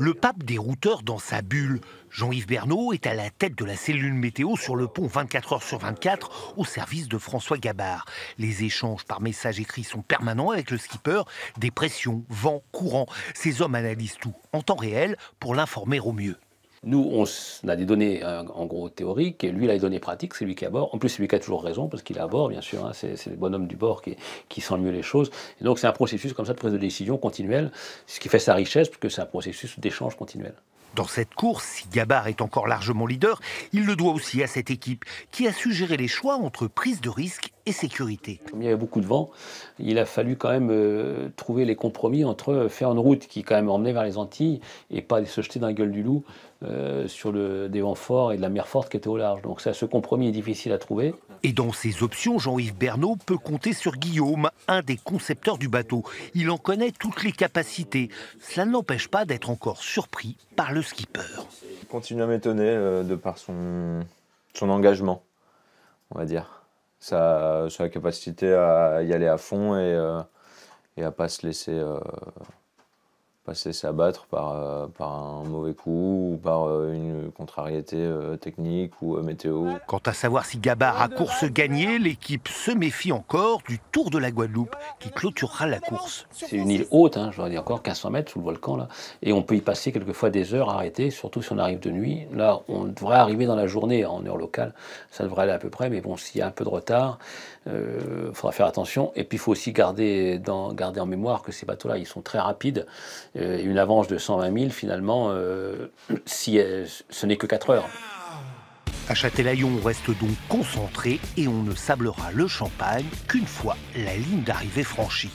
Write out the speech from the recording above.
le pape des routeurs dans sa bulle. Jean-Yves Bernot est à la tête de la cellule météo sur le pont 24 heures sur 24 au service de François Gabard. Les échanges par message écrit sont permanents avec le skipper, des pressions, vent, courant. Ces hommes analysent tout en temps réel pour l'informer au mieux. Nous, on, a des données euh, en gros théoriques, et lui, il a des données pratiques, c'est lui qui aborde. En plus, c'est lui qui a toujours raison, parce qu'il aborde, bien sûr, hein, c'est le bonhomme du bord qui, sent mieux les choses. Et donc, c'est un processus comme ça de prise de décision continuelle, ce qui fait sa richesse, puisque c'est un processus d'échange continuel. Dans cette course, si Gabar est encore largement leader, il le doit aussi à cette équipe qui a suggéré les choix entre prise de risque sécurité. Comme il y avait beaucoup de vent, il a fallu quand même euh, trouver les compromis entre euh, faire une route qui quand même emmenait vers les Antilles et pas se jeter dans la gueule du loup euh, sur le, des vents forts et de la mer forte qui était au large. Donc ça, ce compromis est difficile à trouver. Et dans ces options, Jean-Yves Bernot peut compter sur Guillaume, un des concepteurs du bateau. Il en connaît toutes les capacités. Cela ne l'empêche pas d'être encore surpris par le skipper. Il continue à m'étonner de par son, son engagement, on va dire sa, sa capacité à y aller à fond et, euh, et à pas se laisser euh, c'est s'abattre par, euh, par un mauvais coup ou par euh, une contrariété euh, technique ou météo. Quant à savoir si Gabar a course gagnée, l'équipe se méfie encore du Tour de la Guadeloupe qui clôturera la course. C'est une île haute, hein, je dois dire encore 1500 mètres sous le volcan là, et on peut y passer fois des heures arrêtées, surtout si on arrive de nuit. Là, on devrait arriver dans la journée hein, en heure locale, ça devrait aller à peu près, mais bon, s'il y a un peu de retard, il faudra faire attention. Et puis, il faut aussi garder, dans, garder en mémoire que ces bateaux-là, ils sont très rapides. Euh, une avance de 120 000, finalement, euh, si, euh, ce n'est que 4 heures. À Châtelaillon, on reste donc concentré et on ne sablera le champagne qu'une fois la ligne d'arrivée franchie.